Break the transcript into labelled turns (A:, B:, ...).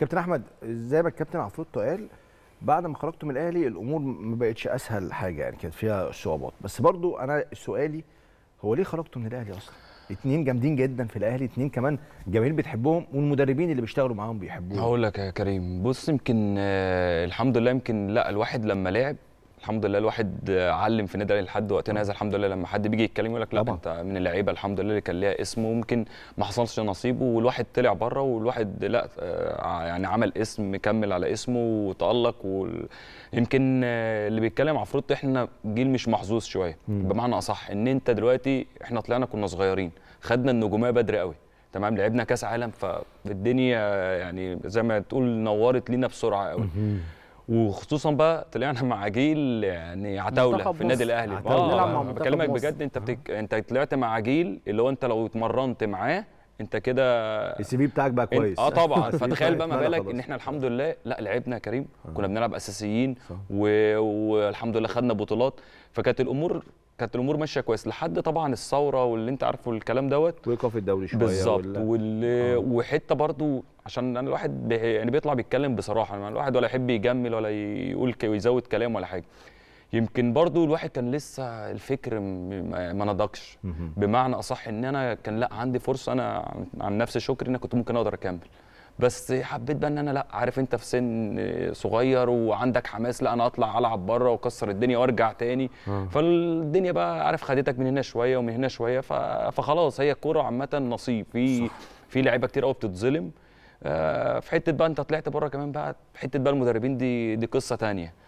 A: كابتن احمد زي ما الكابتن عفروت قال بعد ما خرجت من الاهلي الامور ما بقتش اسهل حاجه يعني كانت فيها صعوبات بس برضو انا سؤالي هو ليه خرجتوا من الاهلي اصلا؟ اتنين جامدين جدا في الاهلي اتنين كمان جميل بتحبهم والمدربين اللي بيشتغلوا معاهم بيحبوهم هقول
B: لك يا كريم بص يمكن آه، الحمد لله يمكن لا الواحد لما لعب الحمد لله الواحد علم في نادي لحد وقتنا هذا آه. الحمد لله لما حد بيجي يتكلم يقول لك لا طبعا. انت من اللعيبه الحمد لله اللي كان ليها اسم وممكن ما حصلش نصيبه والواحد طلع بره والواحد لا آه، يعني عمل اسم كمل على اسمه وتالق ويمكن آه، اللي بيتكلم عفروت احنا جيل مش محظوظ شويه بمعنى اصح ان انت دلوقتي احنا طلعنا كنا صغيرين خدنا النجوميه بدري قوي تمام لعبنا كاس عالم فالدنيا يعني زي ما تقول نورت لينا بسرعه قوي وخصوصا بقى طلعنا مع جيل يعني عتاوله في النادي الاهلي اه بكلمك بجد انت آه. بتك... انت طلعت مع جيل اللي هو انت لو اتمرنت معاه انت كده السي في بتاعك بقى كويس اه طبعا فتخيل بقى ما بالك ان احنا الحمد لله لا لعبنا يا كريم آه. كنا بنلعب اساسيين و... والحمد لله خدنا بطولات فكانت الامور كانت الامور ماشيه كويس لحد طبعا الثوره واللي انت عارفه الكلام دوت وقف الدوري شويه بالظبط وال... آه. وحته برضو عشان انا الواحد بي... يعني بيطلع بيتكلم بصراحه يعني الواحد ولا يحب يجمل ولا يقول ك... ويزود كلام ولا حاجه يمكن برضو الواحد كان لسه الفكر ما نضجش بمعنى اصح ان انا كان لا عندي فرصه انا عن نفسي شكري ان انا كنت ممكن اقدر اكمل بس حبيت بقى ان انا لا عارف انت في سن صغير وعندك حماس لا انا اطلع العب بره واكسر الدنيا وارجع تاني آه. فالدنيا بقى عارف خدتك من هنا شويه ومن هنا شويه فخلاص هي الكوره عامه نصيب في في لعيبه كتير قوي بتتظلم آه، في حته بقى انت طلعت بره كمان بقى حته بقى المدربين دي دي قصه ثانيه